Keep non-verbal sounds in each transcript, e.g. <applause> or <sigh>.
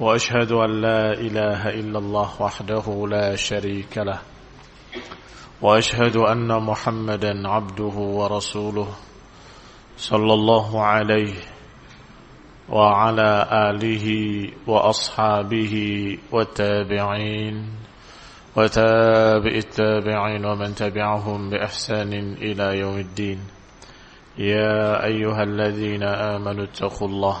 واشهد ان لا اله الا الله وحده لا شريك له واشهد ان محمدا عبده ورسوله صلى الله عليه وعلى اله واصحابه والتابعين وتابع التابعين ومن تبعهم باحسان الى يوم الدين يا ايها الذين امنوا اتقوا الله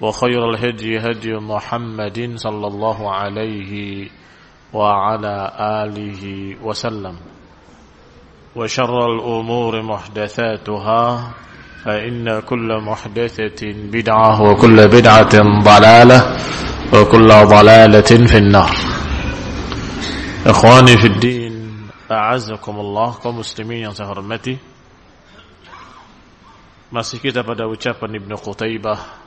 وخير الهدي هدي محمد صلى الله عليه وعلى آله وسلم وشر الأمور محدثاتها فإن كل محدثة بدعة وكل بدعة ضلالة وكل ضلالة في النار إخواني في الدين أعزكم الله كمسلمين سهرمتي ما hormati بدأ kita ابن ucapan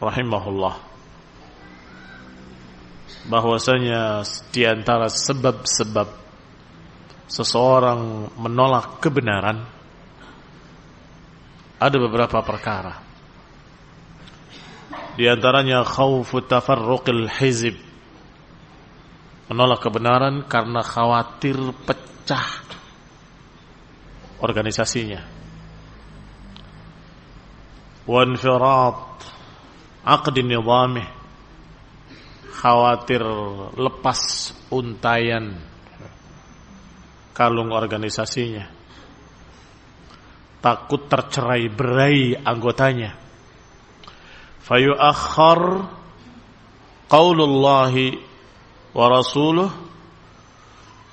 rahimahullah bahwasanya di antara sebab-sebab seseorang menolak kebenaran ada beberapa perkara di antaranya khawfu tafarruqil hizib menolak kebenaran karena khawatir pecah organisasinya wanfirat aqdi nizamih khawatir lepas untayan kalung organisasinya takut tercerai berai anggotanya fayuakhar qaulullahi wa rasuluh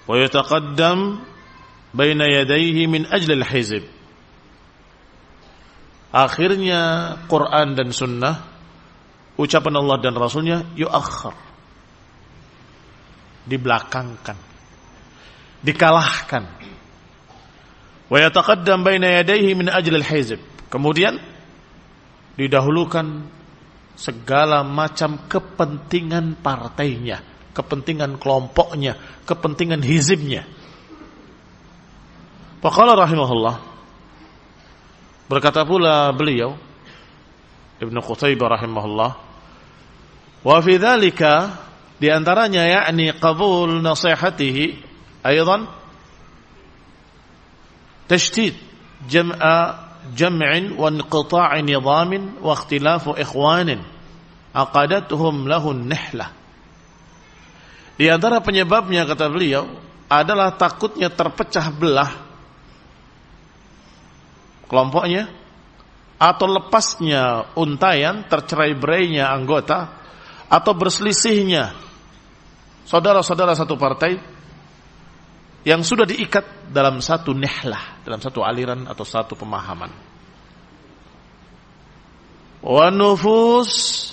wa yataqaddam baina yadayhi min ajli al-hizb akhirnya Quran dan sunnah ucapan Allah dan Rasulnya yuakhir dibelakangkan dikalahkan wa yataqaddam baina yadayhi min ajli al-hizb kemudian didahulukan segala macam kepentingan partainya kepentingan kelompoknya kepentingan hizibnya Faqala rahimahullah berkata pula beliau Ibnu Qutaibah rahimahullah Wa fi dhalika di antaranya yakni qabul nasihatihi aidan tashdid jam'a jam'in wa inqita'i nizamin wa ikhtilafu ikhwanin aqadatuhum lahun nihla Di antara penyebabnya kata beliau adalah takutnya terpecah belah kelompoknya atau lepasnya untayan tercerai-berainya anggota atau berselisihnya saudara-saudara satu partai yang sudah diikat dalam satu nihlah, dalam satu aliran atau satu pemahaman. Wa nufus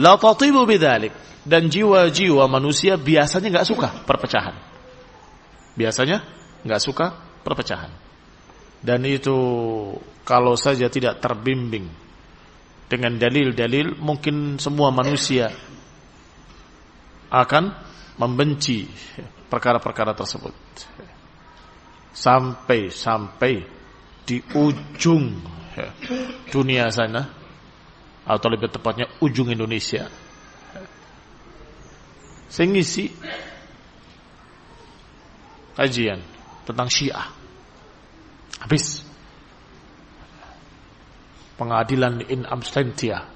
la tatibu bidzalik dan jiwa-jiwa manusia biasanya nggak suka perpecahan. Biasanya nggak suka perpecahan. Dan itu kalau saja tidak terbimbing dengan dalil-dalil mungkin semua manusia akan membenci perkara-perkara tersebut sampai-sampai di ujung dunia sana atau lebih tepatnya ujung Indonesia saya ngisi kajian tentang syiah habis pengadilan in absentia.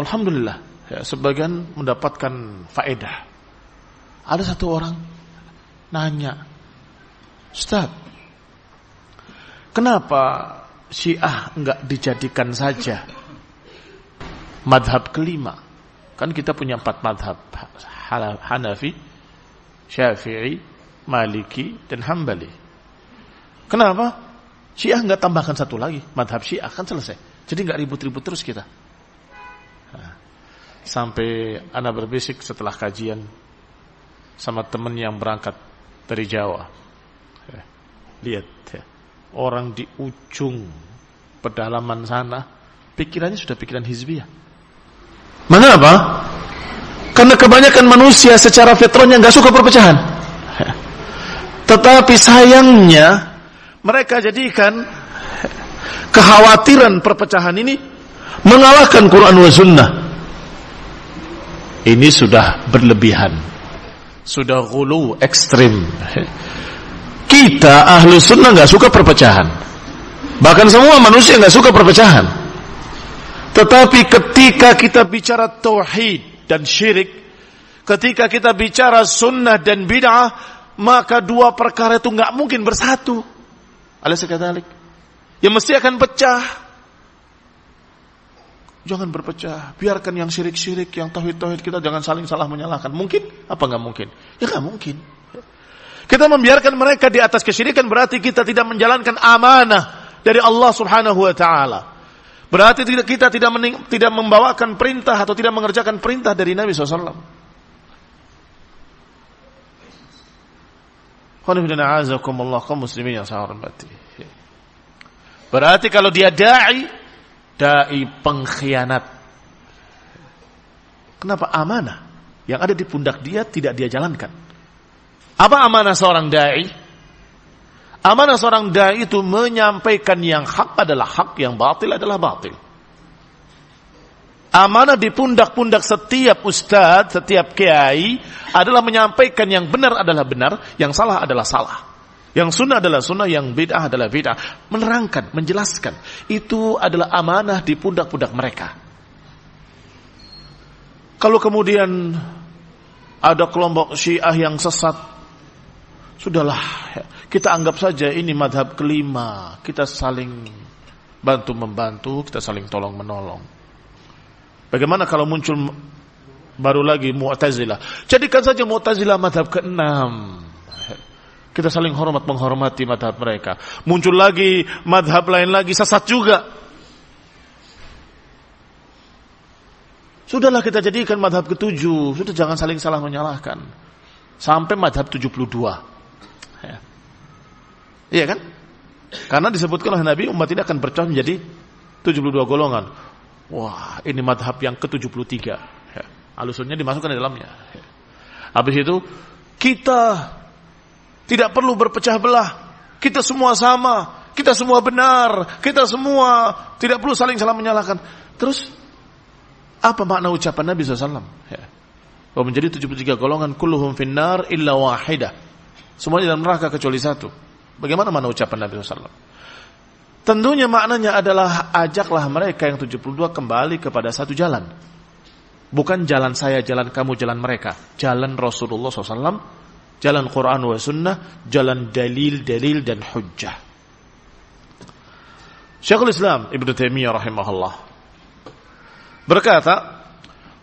Alhamdulillah, ya, sebagian mendapatkan faedah. Ada satu orang nanya, Ustaz, kenapa Syiah enggak dijadikan saja madhab kelima? Kan kita punya empat madhab, Hanafi, Syafi'i, Maliki, dan Hambali. Kenapa? Syiah nggak tambahkan satu lagi, madhab Syiah akan selesai. Jadi nggak ribut-ribut terus kita. Nah, sampai anak berbisik setelah kajian sama temen yang berangkat dari Jawa. Ya, lihat, ya, orang di ujung pedalaman sana, pikirannya sudah pikiran hizbiyah. Mengapa? Karena kebanyakan manusia secara fitronya nggak suka perpecahan. <laughs> Tetapi sayangnya mereka jadikan kekhawatiran perpecahan ini mengalahkan Quran dan Sunnah. Ini sudah berlebihan. Sudah gulu ekstrim. Kita ahlu sunnah nggak suka perpecahan. Bahkan semua manusia nggak suka perpecahan. Tetapi ketika kita bicara tauhid dan syirik, ketika kita bicara sunnah dan bid'ah, maka dua perkara itu nggak mungkin bersatu. Alaysa kadalik. Ya mesti akan pecah. Jangan berpecah. Biarkan yang syirik-syirik, yang tauhid-tauhid kita jangan saling salah menyalahkan. Mungkin? Apa nggak mungkin? Ya nggak mungkin. Kita membiarkan mereka di atas kesyirikan berarti kita tidak menjalankan amanah dari Allah Subhanahu wa taala. Berarti kita tidak tidak membawakan perintah atau tidak mengerjakan perintah dari Nabi SAW. Qanifidina azakumullah kaum muslimin yang saya hormati. Berarti kalau dia da'i, da'i pengkhianat. Kenapa amanah yang ada di pundak dia tidak dia jalankan? Apa amanah seorang da'i? Amanah seorang da'i itu menyampaikan yang hak adalah hak, yang batil adalah batil. Amanah di pundak-pundak setiap ustadz, setiap kiai adalah menyampaikan yang benar adalah benar, yang salah adalah salah. Yang sunnah adalah sunnah, yang bid'ah adalah bid'ah. Menerangkan, menjelaskan. Itu adalah amanah di pundak-pundak mereka. Kalau kemudian ada kelompok syiah yang sesat, sudahlah, kita anggap saja ini madhab kelima. Kita saling bantu-membantu, kita saling tolong-menolong. Bagaimana kalau muncul baru lagi Mu'tazilah? Jadikan saja Mu'tazilah madhab ke-6. Kita saling hormat menghormati madhab mereka. Muncul lagi madhab lain lagi sesat juga. Sudahlah kita jadikan madhab ketujuh. Sudah jangan saling salah menyalahkan. Sampai madhab 72. Ya. Iya kan? Karena disebutkan oleh Nabi umat ini akan bercah menjadi 72 golongan. Wah, ini madhab yang ke-73. Ya. Alusunnya dimasukkan di dalamnya. Ya. Habis itu, kita tidak perlu berpecah belah. Kita semua sama. Kita semua benar. Kita semua tidak perlu saling salah menyalahkan. Terus, apa makna ucapan Nabi SAW? Ya. Bahwa oh, menjadi 73 golongan, kulluhum finnar illa wahidah. Semuanya dalam neraka kecuali satu. Bagaimana mana ucapan Nabi SAW? Tentunya maknanya adalah ajaklah mereka yang 72 kembali kepada satu jalan. Bukan jalan saya, jalan kamu, jalan mereka. Jalan Rasulullah SAW, jalan Quran wa Sunnah, jalan dalil-dalil dan hujjah. Syekhul Islam Ibn Taimiyah rahimahullah berkata,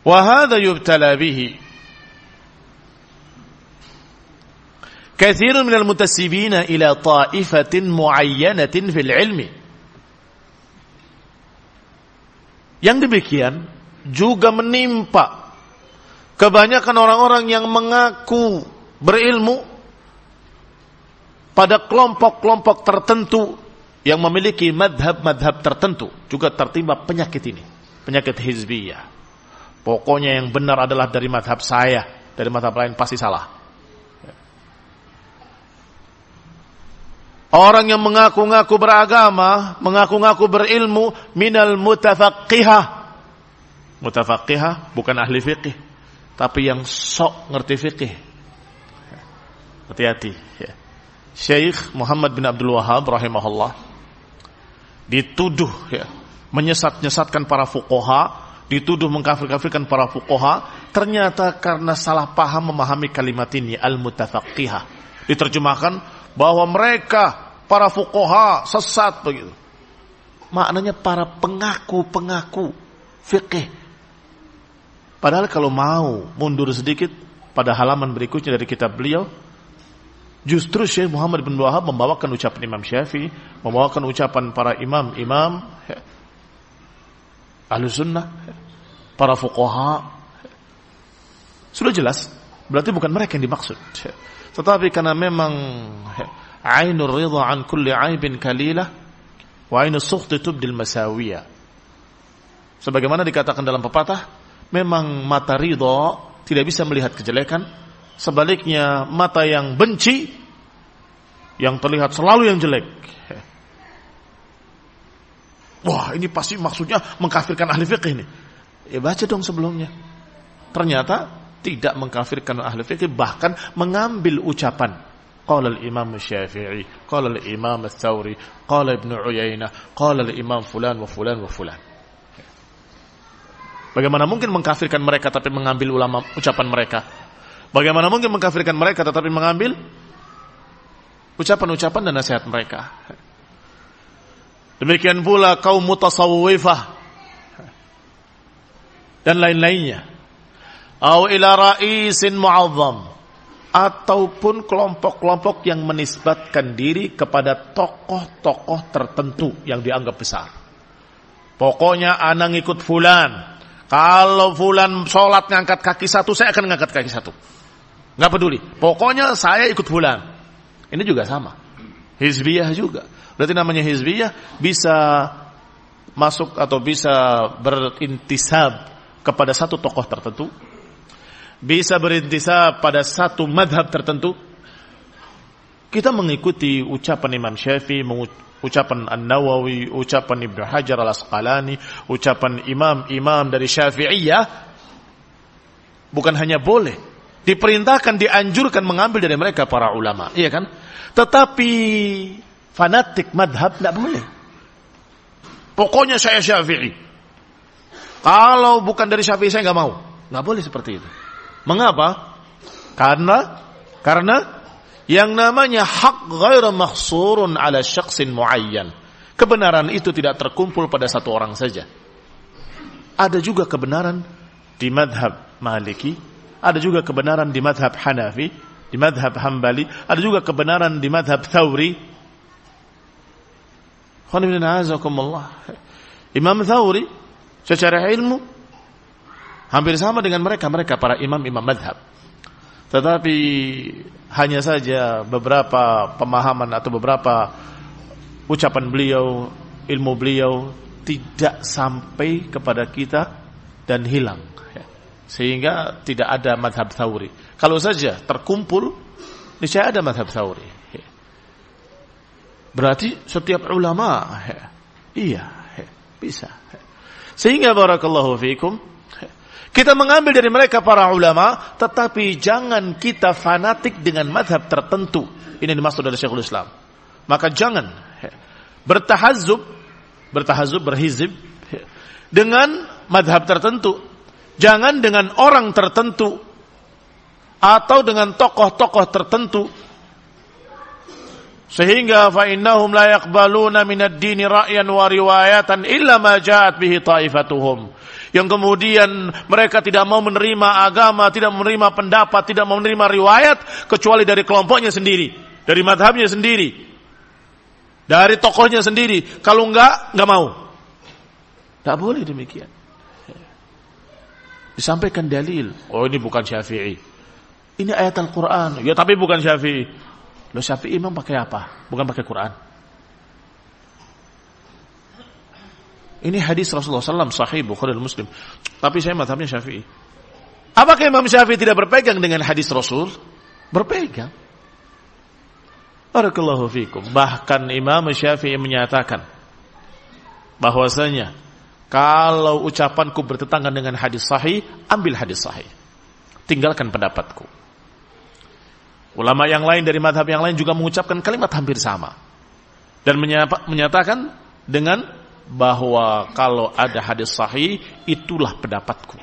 "Wa yubtala bihi Kathirun minal mutasibina ila ta'ifatin muayyanatin fil ilmi. Yang demikian juga menimpa kebanyakan orang-orang yang mengaku berilmu pada kelompok-kelompok tertentu yang memiliki madhab-madhab tertentu juga tertimpa penyakit ini. Penyakit hizbiyah. Pokoknya yang benar adalah dari madhab saya. Dari madhab lain pasti salah. Orang yang mengaku-ngaku beragama, mengaku-ngaku berilmu, minal mutafaqihah. Mutafaqihah bukan ahli fikih, tapi yang sok ngerti fikih. Hati-hati. Ya. Syekh Muhammad bin Abdul Wahab rahimahullah dituduh ya, menyesat-nyesatkan para fukoha, dituduh mengkafir-kafirkan para fukoha, ternyata karena salah paham memahami kalimat ini, al-mutafaqihah. Diterjemahkan, bahwa mereka para fukoha sesat begitu. Maknanya para pengaku-pengaku fikih. Padahal kalau mau mundur sedikit pada halaman berikutnya dari kitab beliau, justru Syekh Muhammad bin Wahab membawakan ucapan Imam Syafi'i, membawakan ucapan para imam-imam ahlu sunnah, para fukoha. Sudah jelas, berarti bukan mereka yang dimaksud. Tetapi karena memang ainur ridha an kulli aibin kalilah wa ainus sukhti tubdil masawiya. Sebagaimana dikatakan dalam pepatah, memang mata ridha tidak bisa melihat kejelekan, sebaliknya mata yang benci yang terlihat selalu yang jelek. Wah, ini pasti maksudnya mengkafirkan ahli fiqh ini. Ya baca dong sebelumnya. Ternyata tidak mengkafirkan ahli fikih bahkan mengambil ucapan qala imam syafi'i qala imam ats-tsauri qala ibnu uyainah qala imam fulan wa fulan wa fulan Bagaimana mungkin mengkafirkan mereka tapi mengambil ulama ucapan mereka? Bagaimana mungkin mengkafirkan mereka tetapi mengambil ucapan-ucapan dan nasihat mereka? Demikian pula kaum mutasawwifah dan lain-lainnya atau ila ra'isin mu'azzam ataupun kelompok-kelompok yang menisbatkan diri kepada tokoh-tokoh tertentu yang dianggap besar. Pokoknya anak ikut fulan. Kalau fulan sholat ngangkat kaki satu, saya akan ngangkat kaki satu. Nggak peduli. Pokoknya saya ikut fulan. Ini juga sama. Hizbiyah juga. Berarti namanya hizbiyah bisa masuk atau bisa berintisab kepada satu tokoh tertentu bisa berintisab pada satu madhab tertentu, kita mengikuti ucapan Imam Syafi'i, ucapan An-Nawawi, ucapan Ibnu Hajar Al-Asqalani, ucapan imam-imam dari Syafi'iyah, bukan hanya boleh, diperintahkan, dianjurkan mengambil dari mereka para ulama, iya kan? Tetapi fanatik madhab tidak boleh. Pokoknya saya Syafi'i. Kalau bukan dari Syafi'i saya nggak mau. Nggak boleh seperti itu. Mengapa? Karena karena yang namanya hak ghairu mahsurun ala syaksin muayyan. Kebenaran itu tidak terkumpul pada satu orang saja. Ada juga kebenaran di madhab Maliki, ada juga kebenaran di madhab Hanafi, di madhab Hambali, ada juga kebenaran di madhab Thawri. Imam Thawri secara ilmu Hampir sama dengan mereka, mereka para imam-imam madhab. Tetapi hanya saja beberapa pemahaman atau beberapa ucapan beliau, ilmu beliau tidak sampai kepada kita dan hilang. Ya. Sehingga tidak ada madhab thawri. Kalau saja terkumpul, niscaya ada madhab thawri. Ya. Berarti setiap ulama, ya, iya, bisa. Sehingga barakallahu fiikum, kita mengambil dari mereka para ulama, tetapi jangan kita fanatik dengan madhab tertentu. Ini dimaksud dari Syekhul Islam. Maka jangan bertahazub, bertahazub, berhizib dengan madhab tertentu. Jangan dengan orang tertentu atau dengan tokoh-tokoh tertentu. Sehingga fa'innahum la yakbaluna minad dini ra'yan wa riwayatan illa ma ja'at bihi ta'ifatuhum yang kemudian mereka tidak mau menerima agama, tidak menerima pendapat, tidak mau menerima riwayat kecuali dari kelompoknya sendiri, dari madhabnya sendiri, dari tokohnya sendiri. Kalau enggak, enggak mau. Tak boleh demikian. Disampaikan dalil. Oh ini bukan syafi'i. Ini ayat Al-Quran. Ya tapi bukan syafi'i. Lo syafi'i memang pakai apa? Bukan pakai Quran. Ini hadis Rasulullah SAW sahih Bukhari dan Muslim. Tapi saya mazhabnya Syafi'i. Apakah Imam Syafi'i tidak berpegang dengan hadis Rasul? Berpegang. Barakallahu fikum. Bahkan Imam Syafi'i menyatakan bahwasanya kalau ucapanku bertentangan dengan hadis sahih, ambil hadis sahih. Tinggalkan pendapatku. Ulama yang lain dari madhab yang lain juga mengucapkan kalimat hampir sama. Dan menyatakan dengan bahwa kalau ada hadis sahih itulah pendapatku.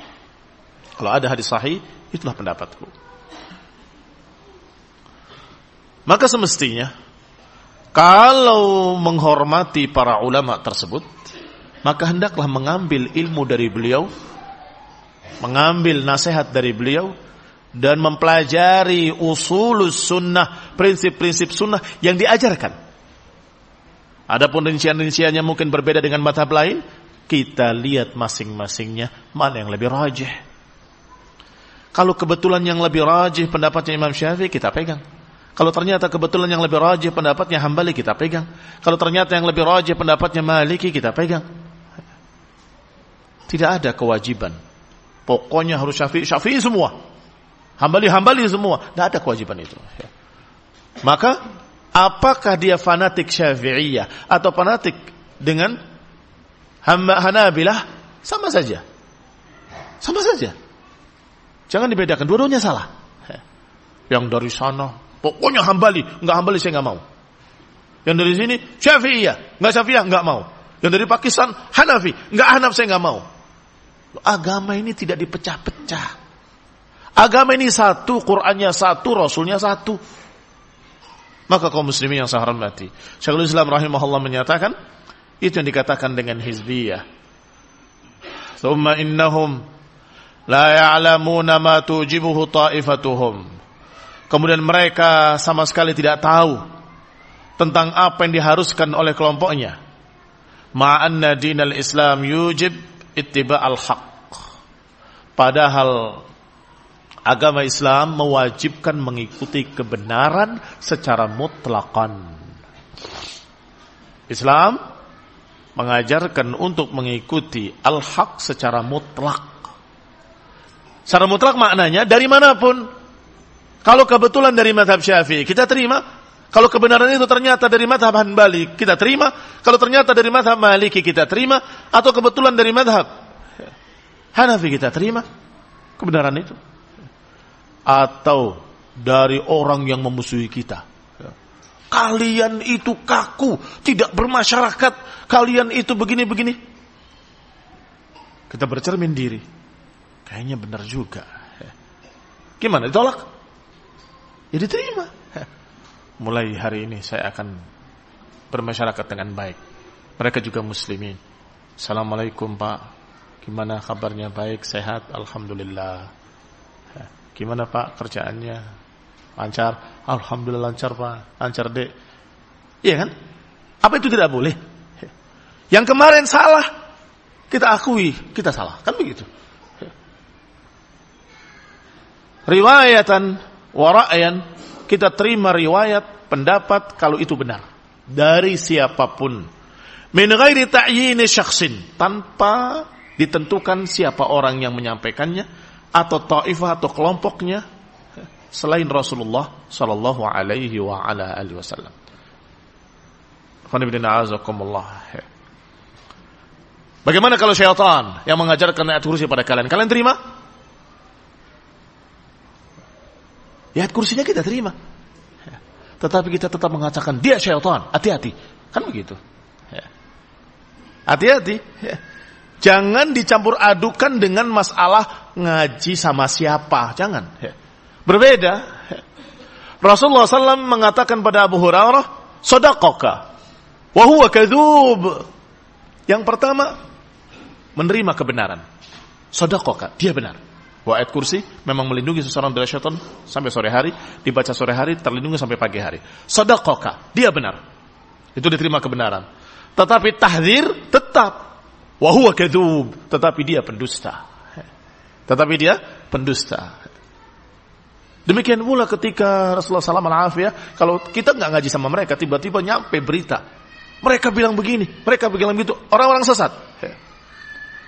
Kalau ada hadis sahih itulah pendapatku. Maka semestinya kalau menghormati para ulama tersebut, maka hendaklah mengambil ilmu dari beliau, mengambil nasihat dari beliau dan mempelajari usulus sunnah, prinsip-prinsip sunnah yang diajarkan. Adapun rincian-rinciannya mungkin berbeda dengan madhab lain. Kita lihat masing-masingnya mana yang lebih rajih. Kalau kebetulan yang lebih rajih pendapatnya Imam Syafi'i kita pegang. Kalau ternyata kebetulan yang lebih rajih pendapatnya Hambali kita pegang. Kalau ternyata yang lebih rajih pendapatnya Maliki kita pegang. Tidak ada kewajiban. Pokoknya harus Syafi'i, Syafi'i semua. Hambali-hambali semua. Tidak ada kewajiban itu. Ya. Maka Apakah dia fanatik Syafi'iyah atau fanatik dengan hamba Hanabilah? Sama saja. Sama saja. Jangan dibedakan, dua-duanya salah. Yang dari sana, pokoknya hambali, nggak hambali saya nggak mau. Yang dari sini Syafi'iyah, nggak Syafi'iyah nggak mau. Yang dari Pakistan Hanafi, nggak Hanaf saya nggak mau. Agama ini tidak dipecah-pecah. Agama ini satu, Qurannya satu, Rasulnya satu. Maka kaum muslimin yang saya hormati. Syekhul Islam rahimahullah menyatakan, itu yang dikatakan dengan hizbiyah. Thumma innahum la ya'lamuna ma tujibuhu ta'ifatuhum. Kemudian mereka sama sekali tidak tahu tentang apa yang diharuskan oleh kelompoknya. Ma'anna dinal Islam yujib ittiba al haq. Padahal Agama Islam mewajibkan mengikuti kebenaran secara mutlakan. Islam mengajarkan untuk mengikuti al-haq secara mutlak. Secara mutlak maknanya dari manapun. Kalau kebetulan dari madhab syafi'i, kita terima. Kalau kebenaran itu ternyata dari madhab Hanbali, kita terima. Kalau ternyata dari madhab Maliki, kita terima. Atau kebetulan dari madhab Hanafi, kita terima. Kebenaran itu atau dari orang yang memusuhi kita. Ya. Kalian itu kaku, tidak bermasyarakat. Kalian itu begini-begini. Kita bercermin diri. Kayaknya benar juga. Gimana ditolak? Ya diterima. Mulai hari ini saya akan bermasyarakat dengan baik. Mereka juga muslimin. Assalamualaikum Pak. Gimana kabarnya baik, sehat? Alhamdulillah. Gimana Pak kerjaannya? Lancar? Alhamdulillah lancar Pak. Lancar dek. Iya kan? Apa itu tidak boleh? Yang kemarin salah, kita akui, kita salah. Kan begitu. Riwayatan warayan, kita terima riwayat pendapat kalau itu benar dari siapapun. Min ghairi ta'yini syaksin. tanpa ditentukan siapa orang yang menyampaikannya atau ta'ifah atau kelompoknya selain Rasulullah Shallallahu alaihi wa ala alihi wasallam. Bagaimana kalau syaitan yang mengajarkan ayat kursi pada kalian? Kalian terima? Ya, ayat kursinya kita terima. Tetapi kita tetap mengatakan dia syaitan. Hati-hati. Kan begitu. Hati-hati. Jangan dicampur adukan dengan masalah ngaji sama siapa. Jangan. Berbeda. Rasulullah SAW mengatakan pada Abu Hurairah, Sodakoka. Wahuwa kadhub. Yang pertama, menerima kebenaran. Sodakoka, dia benar. Bahwa kursi memang melindungi seseorang dari syaitan sampai sore hari, dibaca sore hari, terlindungi sampai pagi hari. Sodakoka, dia benar. Itu diterima kebenaran. Tetapi tahdir tetap Wahuwa kedub. Tetapi dia pendusta. Tetapi dia pendusta. Demikian pula ketika Rasulullah SAW ya, kalau kita nggak ngaji sama mereka, tiba-tiba nyampe berita. Mereka bilang begini, mereka bilang begitu. Orang-orang sesat.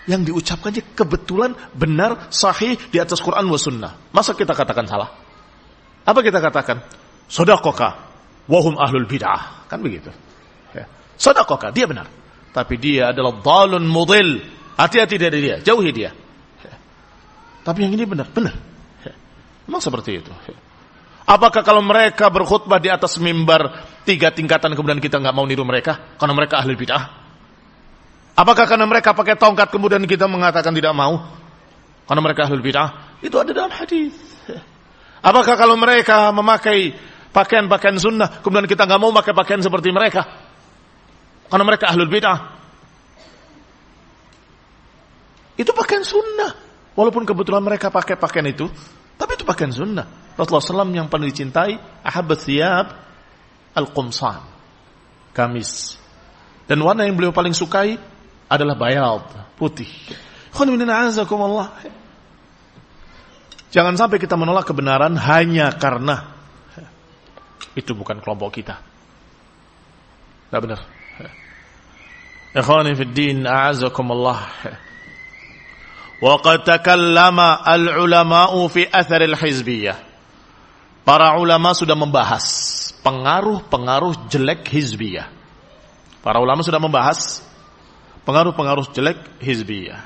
Yang diucapkannya kebetulan benar, sahih di atas Quran wa sunnah. Masa kita katakan salah? Apa kita katakan? Sodakoka, wahum ahlul bid'ah. Kan begitu. Ya. Sodakoka, dia benar. Tapi dia adalah dalun mudil. Hati-hati dari dia, jauhi dia. Tapi yang ini benar, benar. Memang seperti itu. Apakah kalau mereka berkhutbah di atas mimbar tiga tingkatan kemudian kita nggak mau niru mereka karena mereka ahli bid'ah? Apakah karena mereka pakai tongkat kemudian kita mengatakan tidak mau karena mereka ahli bid'ah? Itu ada dalam hadis. Apakah kalau mereka memakai pakaian-pakaian sunnah kemudian kita nggak mau pakai pakaian seperti mereka? Karena mereka ahlul bid'ah. Itu pakaian sunnah. Walaupun kebetulan mereka pakai pakaian itu, tapi itu pakaian sunnah. Rasulullah SAW yang paling dicintai, ahabat siyab al-qumsan. Kamis. Dan warna yang beliau paling sukai adalah bayad, putih. Jangan sampai kita menolak kebenaran hanya karena itu bukan kelompok kita. Tidak benar. Ikhwani fi din, a'azakumullah. Wa qad takallama al-ulama'u fi athar al Para ulama sudah membahas pengaruh-pengaruh jelek hizbiyah. Para ulama sudah membahas pengaruh-pengaruh jelek hizbiyah.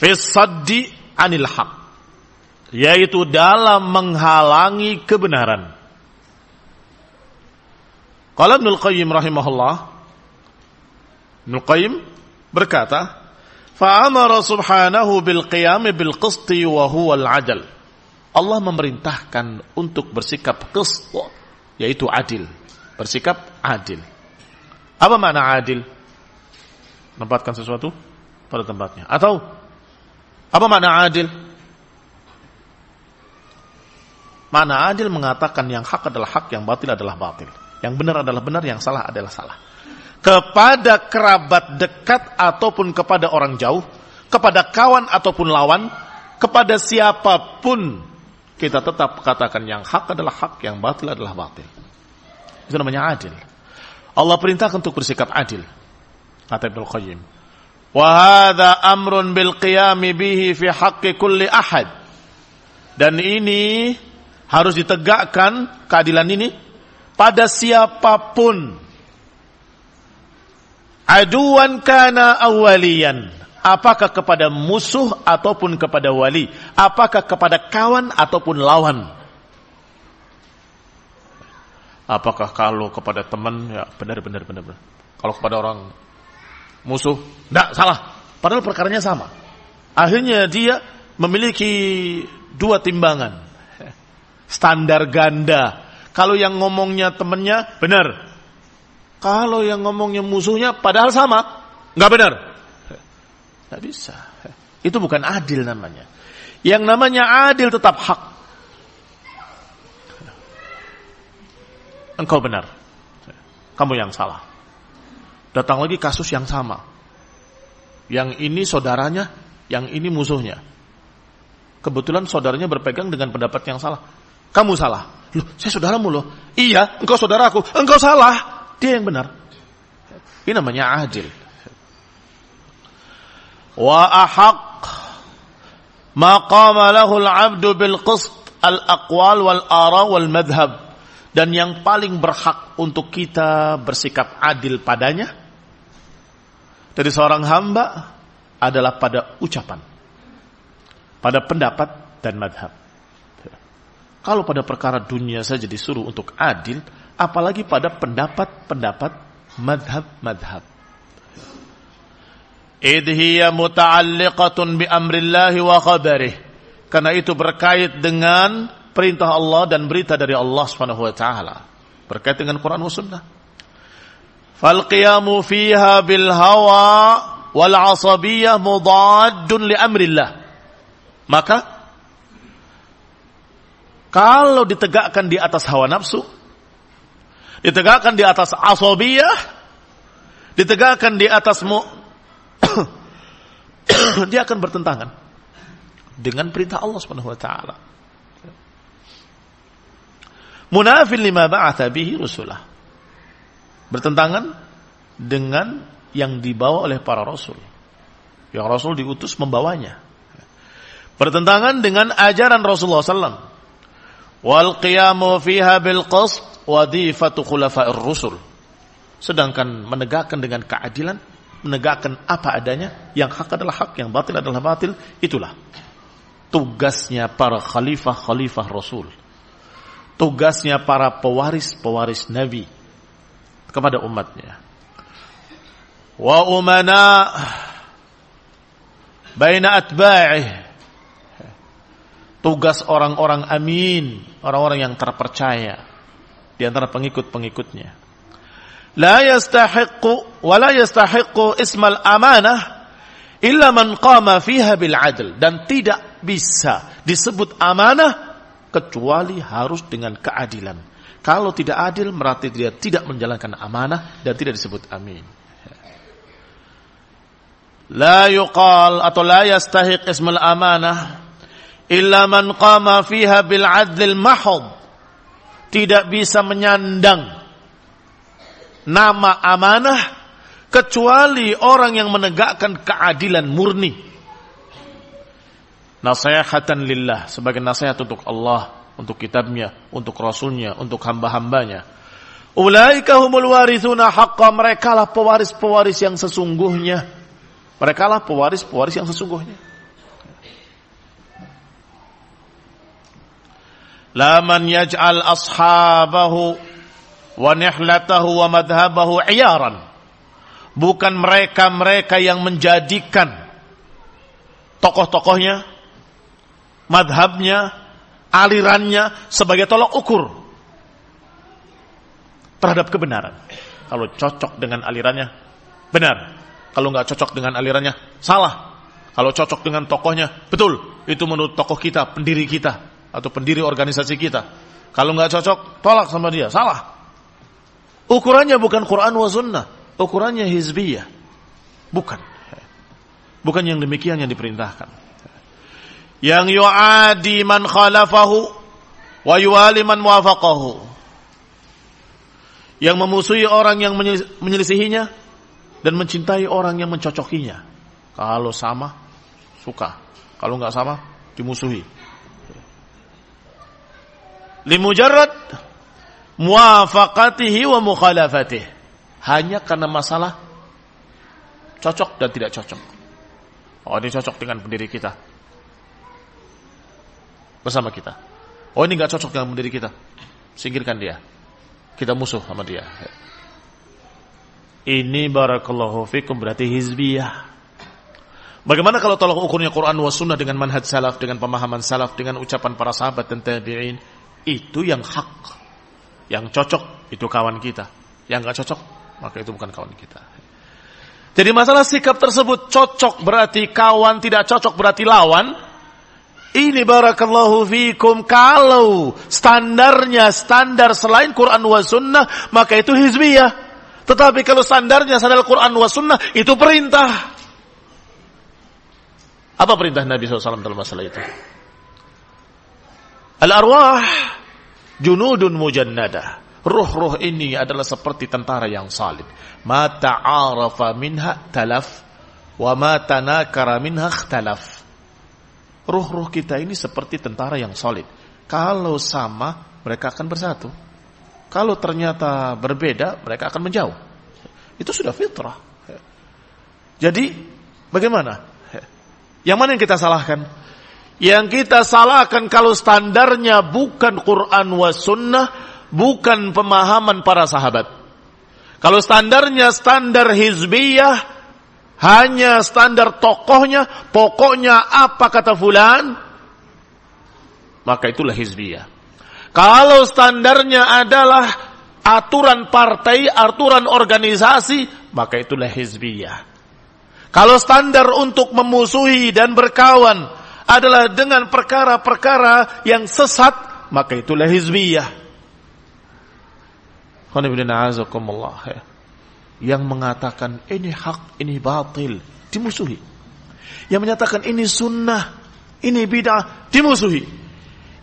Fi saddi anil haq. Yaitu dalam menghalangi kebenaran. Qala Ibnul Qayyim rahimahullah Nuqaim berkata, Fa'amara subhanahu bil qiyami bil qisti wa al adal. Allah memerintahkan untuk bersikap qist, yaitu adil. Bersikap adil. Apa makna adil? Tempatkan sesuatu pada tempatnya. Atau, apa makna adil? Mana adil mengatakan yang hak adalah hak, yang batil adalah batil. Yang benar adalah benar, yang salah adalah salah kepada kerabat dekat ataupun kepada orang jauh, kepada kawan ataupun lawan, kepada siapapun kita tetap katakan yang hak adalah hak, yang batil adalah batil. Itu namanya adil. Allah perintahkan untuk bersikap adil. Kata Ibnu Qayyim. Wa amrun bil qiyami bihi fi haqqi kulli ahad. Dan ini harus ditegakkan keadilan ini pada siapapun aduan kana awalian apakah kepada musuh ataupun kepada wali apakah kepada kawan ataupun lawan apakah kalau kepada teman ya benar benar benar benar kalau kepada orang musuh tidak salah padahal perkaranya sama akhirnya dia memiliki dua timbangan standar ganda kalau yang ngomongnya temennya benar kalau yang ngomongnya musuhnya padahal sama, nggak benar. Nggak bisa. Itu bukan adil namanya. Yang namanya adil tetap hak. Engkau benar. Kamu yang salah. Datang lagi kasus yang sama. Yang ini saudaranya, yang ini musuhnya. Kebetulan saudaranya berpegang dengan pendapat yang salah. Kamu salah. Loh, saya saudaramu loh. Iya, engkau saudaraku. Engkau salah. Dia yang benar. Ini namanya adil. Wa ahaq lahu al abdu bil qist al aqwal wal ara wal madhab. Dan yang paling berhak untuk kita bersikap adil padanya dari seorang hamba adalah pada ucapan, pada pendapat dan madhab. Kalau pada perkara dunia saja disuruh untuk adil, apalagi pada pendapat-pendapat madhab-madhab. Idhiya muta'alliqatun bi amrillahi wa khabarih. Karena itu berkait dengan perintah Allah dan berita dari Allah Subhanahu wa taala. Berkait dengan Quran wa Sunnah. Falqiyamu fiha bil hawa wal asabiyyah mudaddun li amrillah. Maka kalau ditegakkan di atas hawa nafsu, ditegakkan di atas asobiyah, ditegakkan di atas mu <coughs> dia akan bertentangan dengan perintah Allah Subhanahu wa taala. Munafil lima ba'atha bihi rusulah. Bertentangan dengan yang dibawa oleh para rasul. Yang rasul diutus membawanya. Bertentangan dengan ajaran Rasulullah sallallahu Wal qiyamu fiha bil qasd wadifatu khulafa'ir rusul. Sedangkan menegakkan dengan keadilan, menegakkan apa adanya, yang hak adalah hak, yang batil adalah batil, itulah tugasnya para khalifah-khalifah Rasul. Tugasnya para pewaris-pewaris Nabi kepada umatnya. Wa umana baina atba'ihi tugas orang-orang amin, orang-orang yang terpercaya di antara pengikut-pengikutnya. La yastahiqqu wa la yastahiqqu ismal amanah illa man qama fiha bil adl dan tidak bisa disebut amanah kecuali harus dengan keadilan. Kalau tidak adil berarti dia tidak menjalankan amanah dan tidak disebut amin. La yuqal atau la yastahiq ismal amanah illa man qama fiha bil adlil mahub tidak bisa menyandang nama amanah kecuali orang yang menegakkan keadilan murni nasihatan lillah sebagai nasihat untuk Allah untuk kitabnya untuk rasulnya untuk hamba-hambanya ulaika humul warithuna haqqa merekalah pewaris-pewaris yang sesungguhnya merekalah pewaris-pewaris yang sesungguhnya la man yaj'al ashabahu wa nihlatahu wa madhabahu iyaran. Bukan mereka-mereka yang menjadikan tokoh-tokohnya, madhabnya, alirannya sebagai tolak ukur terhadap kebenaran. Kalau cocok dengan alirannya, benar. Kalau nggak cocok dengan alirannya, salah. Kalau cocok dengan tokohnya, betul. Itu menurut tokoh kita, pendiri kita, atau pendiri organisasi kita. Kalau nggak cocok, tolak sama dia. Salah. Ukurannya bukan Quran wa sunnah. Ukurannya hizbiyah. Bukan. Bukan yang demikian yang diperintahkan. Yang yu'adi man khalafahu wa yu'ali man Yang memusuhi orang yang menyelisihinya dan mencintai orang yang mencocokinya. Kalau sama, suka. Kalau nggak sama, dimusuhi limujarrad muwafaqatihi wa mukhalafatih. Hanya karena masalah cocok dan tidak cocok. Oh, ini cocok dengan pendiri kita. Bersama kita. Oh, ini nggak cocok dengan pendiri kita. Singkirkan dia. Kita musuh sama dia. Ini barakallahu fikum berarti hizbiyah. Bagaimana kalau tolak ukurnya Quran wa sunnah dengan manhaj salaf, dengan pemahaman salaf, dengan ucapan para sahabat dan tabi'in, itu yang hak. Yang cocok itu kawan kita. Yang nggak cocok maka itu bukan kawan kita. Jadi masalah sikap tersebut cocok berarti kawan, tidak cocok berarti lawan. Ini barakallahu fikum kalau standarnya standar selain Quran wa sunnah maka itu hizbiyah. Tetapi kalau standarnya standar Quran wa sunnah itu perintah. Apa perintah Nabi SAW dalam masalah itu? Al-arwah junudun mujannada. Ruh-ruh ini adalah seperti tentara yang salib. Ma ta'arafa minha talaf wa ma tanakara minha khtalaf. Ruh-ruh kita ini seperti tentara yang solid. Kalau sama, mereka akan bersatu. Kalau ternyata berbeda, mereka akan menjauh. Itu sudah fitrah. Jadi, bagaimana? Yang mana yang kita salahkan? Yang kita salahkan kalau standarnya bukan Quran wa sunnah, bukan pemahaman para sahabat. Kalau standarnya standar hizbiyah, hanya standar tokohnya, pokoknya apa kata fulan, maka itulah hizbiyah. Kalau standarnya adalah aturan partai, aturan organisasi, maka itulah hizbiyah. Kalau standar untuk memusuhi dan berkawan adalah dengan perkara-perkara yang sesat, maka itulah hizbiyah. Ya. Yang mengatakan ini hak, ini batil, dimusuhi. Yang menyatakan ini sunnah, ini bid'ah, dimusuhi.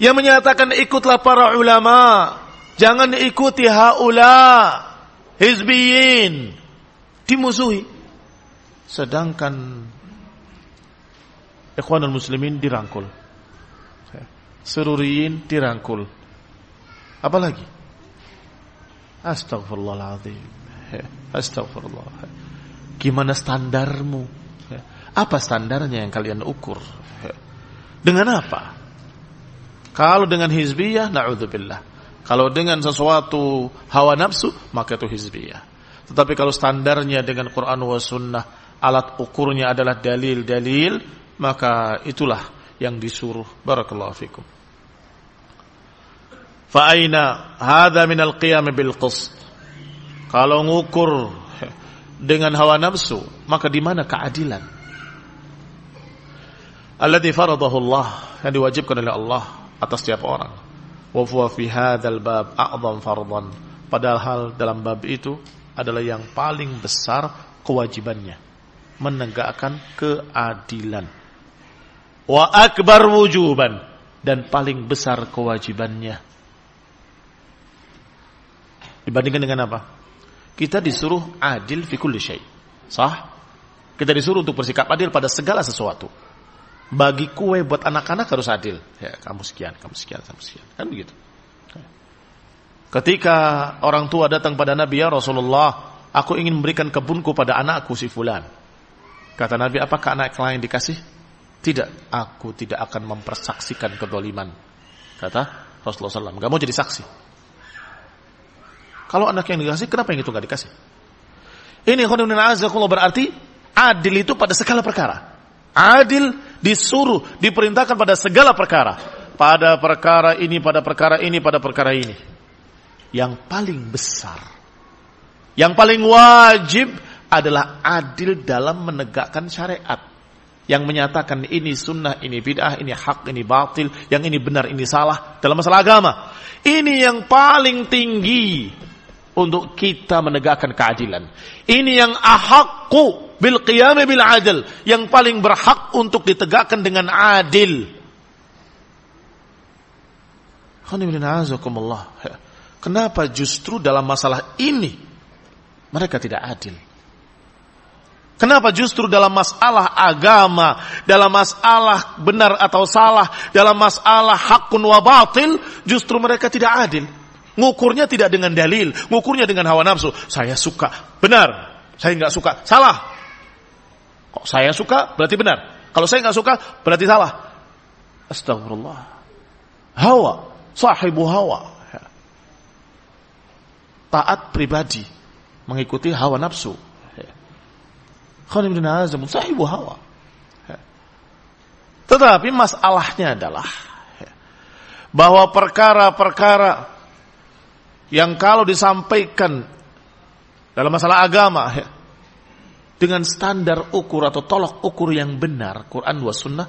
Yang menyatakan ikutlah para ulama, jangan ikuti haula hizbiyin, dimusuhi. Sedangkan Ikhwanul muslimin dirangkul. Seruriin dirangkul. Apalagi? Astagfirullahaladzim. Astagfirullah. Gimana standarmu? Apa standarnya yang kalian ukur? Dengan apa? Kalau dengan hizbiyah, na'udzubillah. Kalau dengan sesuatu hawa nafsu, maka itu hizbiyah. Tetapi kalau standarnya dengan Quran wa sunnah, alat ukurnya adalah dalil-dalil, maka itulah yang disuruh barakallahu fikum fa aina hadza min al-qiyam bil qist kalau ngukur dengan hawa nafsu maka di mana keadilan alladhi faradahu Allah yang diwajibkan oleh Allah atas setiap orang wa huwa fi hadzal bab a'dham fardhan padahal dalam bab itu adalah yang paling besar kewajibannya menegakkan keadilan wa akbar wujuban dan paling besar kewajibannya dibandingkan dengan apa kita disuruh adil fi kulli syai sah kita disuruh untuk bersikap adil pada segala sesuatu bagi kue buat anak-anak harus adil ya kamu sekian kamu sekian kamu sekian kan begitu ketika orang tua datang pada Nabi ya Rasulullah aku ingin memberikan kebunku pada anakku si fulan kata Nabi apakah anak lain dikasih tidak, aku tidak akan mempersaksikan kedoliman. Kata Rasulullah SAW. Gak mau jadi saksi. Kalau anak yang dikasih, kenapa yang itu nggak dikasih? Ini azza azakullah berarti adil itu pada segala perkara. Adil disuruh, diperintahkan pada segala perkara. Pada perkara ini, pada perkara ini, pada perkara ini. Yang paling besar, yang paling wajib adalah adil dalam menegakkan syariat yang menyatakan ini sunnah, ini bid'ah, ini hak, ini batil, yang ini benar, ini salah dalam masalah agama. Ini yang paling tinggi untuk kita menegakkan keadilan. Ini yang ahakku bil qiyami bil adil, yang paling berhak untuk ditegakkan dengan adil. Kenapa justru dalam masalah ini mereka tidak adil? Kenapa justru dalam masalah agama, dalam masalah benar atau salah, dalam masalah hakun wa batil, justru mereka tidak adil. Ngukurnya tidak dengan dalil, ngukurnya dengan hawa nafsu. Saya suka, benar. Saya nggak suka, salah. Kok saya suka, berarti benar. Kalau saya nggak suka, berarti salah. Astagfirullah. Hawa, sahibu hawa. Taat pribadi, mengikuti hawa nafsu azam, sahibu hawa. Tetapi masalahnya adalah bahwa perkara-perkara yang kalau disampaikan dalam masalah agama dengan standar ukur atau tolok ukur yang benar Quran wa sunnah,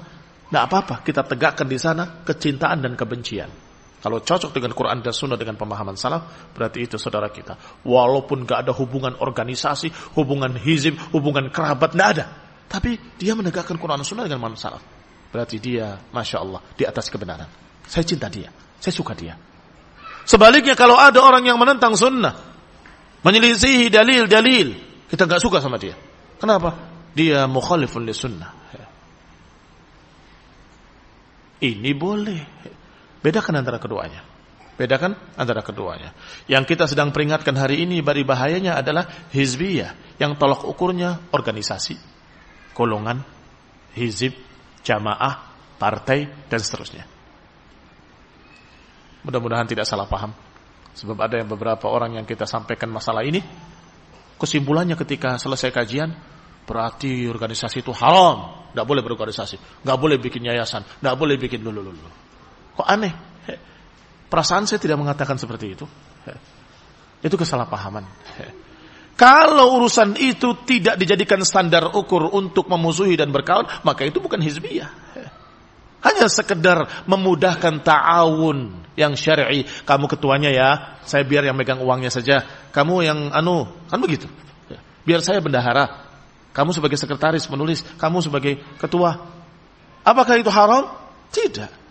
tidak apa-apa kita tegakkan di sana kecintaan dan kebencian. Kalau cocok dengan Quran dan Sunnah dengan pemahaman salaf, berarti itu saudara kita. Walaupun gak ada hubungan organisasi, hubungan hizib, hubungan kerabat, gak ada. Tapi dia menegakkan Quran dan Sunnah dengan pemahaman salaf. Berarti dia, Masya Allah, di atas kebenaran. Saya cinta dia. Saya suka dia. Sebaliknya kalau ada orang yang menentang sunnah, menyelisihi dalil-dalil, kita gak suka sama dia. Kenapa? Dia mukhalifun li sunnah. Ini boleh Bedakan antara keduanya. Bedakan antara keduanya. Yang kita sedang peringatkan hari ini bari bahayanya adalah hizbiyah yang tolak ukurnya organisasi, golongan, hizib, jamaah, partai dan seterusnya. Mudah-mudahan tidak salah paham. Sebab ada yang beberapa orang yang kita sampaikan masalah ini kesimpulannya ketika selesai kajian berarti organisasi itu haram, tidak boleh berorganisasi, nggak boleh bikin yayasan, nggak boleh bikin lulu lulu. Kok aneh? Perasaan saya tidak mengatakan seperti itu. Itu kesalahpahaman. Kalau urusan itu tidak dijadikan standar ukur untuk memusuhi dan berkawan, maka itu bukan hizbiyah. Hanya sekedar memudahkan ta'awun yang syar'i. Kamu ketuanya ya, saya biar yang megang uangnya saja. Kamu yang anu, kan begitu. Biar saya bendahara. Kamu sebagai sekretaris menulis, kamu sebagai ketua. Apakah itu haram? Tidak.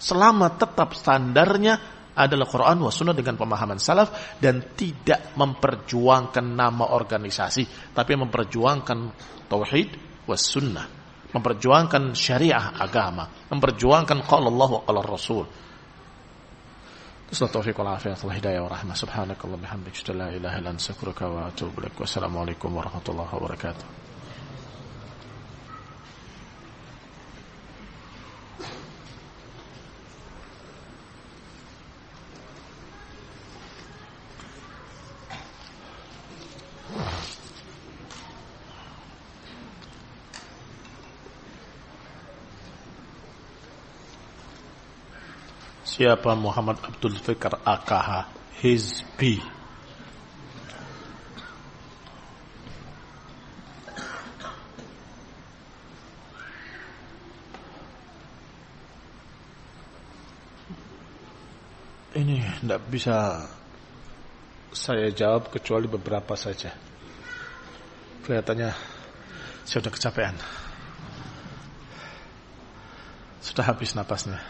Selama tetap standarnya adalah Quran wa sunnah dengan pemahaman salaf dan tidak memperjuangkan nama organisasi tapi memperjuangkan tauhid wa sunnah memperjuangkan syariah agama memperjuangkan qala Allah wa qala Rasul Assalamualaikum warahmatullahi wabarakatuh. Wa hidayah wa rahmah subhanakallah bihamdika la ilaha illa anta astaghfiruka wa atubu ilaik wassalamu alaikum warahmatullahi wabarakatuh siapa Muhammad Abdul Fikar AKH Hizbi ini tidak bisa saya jawab kecuali beberapa saja kelihatannya saya sudah kecapean sudah habis napasnya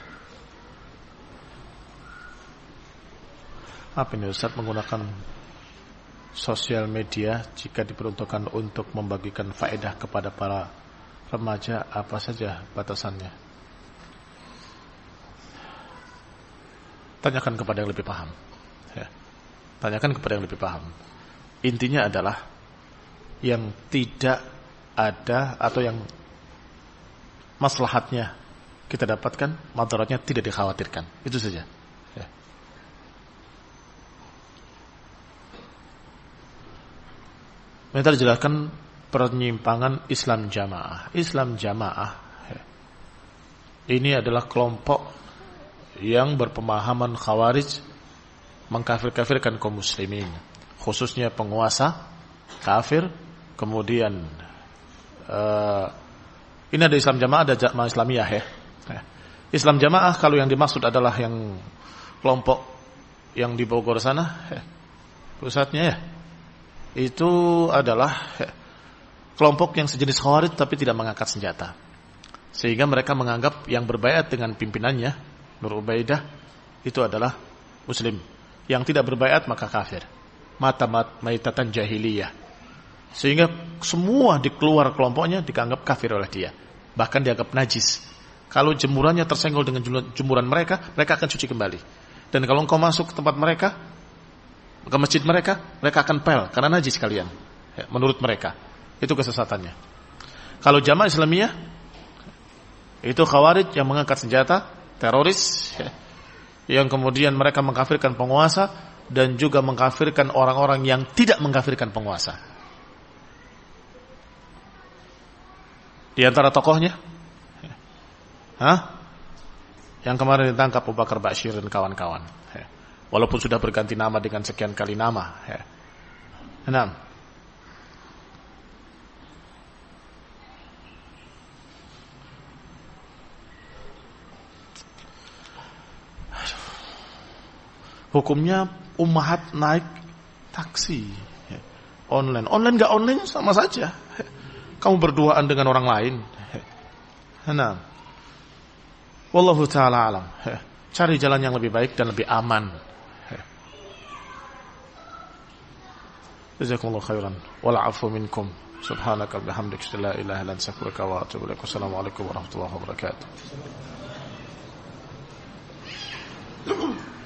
apa ini Ustaz menggunakan sosial media jika diperuntukkan untuk membagikan faedah kepada para remaja apa saja batasannya? Tanyakan kepada yang lebih paham. Ya. Tanyakan kepada yang lebih paham. Intinya adalah yang tidak ada atau yang maslahatnya kita dapatkan, madaratnya tidak dikhawatirkan. Itu saja. Mental jelaskan penyimpangan Islam Jamaah. Islam Jamaah ini adalah kelompok yang berpemahaman khawarij mengkafir-kafirkan kaum muslimin, khususnya penguasa kafir, kemudian uh, ini ada Islam Jamaah, ada Jamaah Islamiyah ya. Islam Jamaah kalau yang dimaksud adalah yang kelompok yang di Bogor sana, pusatnya ya itu adalah kelompok yang sejenis Khawarij tapi tidak mengangkat senjata. Sehingga mereka menganggap yang berbayat dengan pimpinannya Nur Ubaidah itu adalah muslim. Yang tidak berbayat maka kafir. mata mat maitatan jahiliyah. Sehingga semua dikeluar kelompoknya dianggap kafir oleh dia. Bahkan dianggap najis. Kalau jemurannya tersenggol dengan jemuran mereka, mereka akan cuci kembali. Dan kalau engkau masuk ke tempat mereka, ke masjid mereka, mereka akan pel karena najis kalian. Ya, menurut mereka. Itu kesesatannya. Kalau jamaah Islamiyah itu khawarij yang mengangkat senjata, teroris ya, yang kemudian mereka mengkafirkan penguasa dan juga mengkafirkan orang-orang yang tidak mengkafirkan penguasa. Di antara tokohnya ya, Hah? Yang kemarin ditangkap Abu Bakar Bashir dan kawan-kawan walaupun sudah berganti nama dengan sekian kali nama ya. enam hukumnya umahat naik taksi ya. online online nggak online sama saja ya. kamu berduaan dengan orang lain ya. enam. wallahu taala alam cari jalan yang lebih baik dan lebih aman جزاكم الله خيرا والعفو منكم سبحانك وبحمدك لا إله إلا أنت أستغفرك وأتوب إليك والسلام عليكم ورحمة الله وبركاته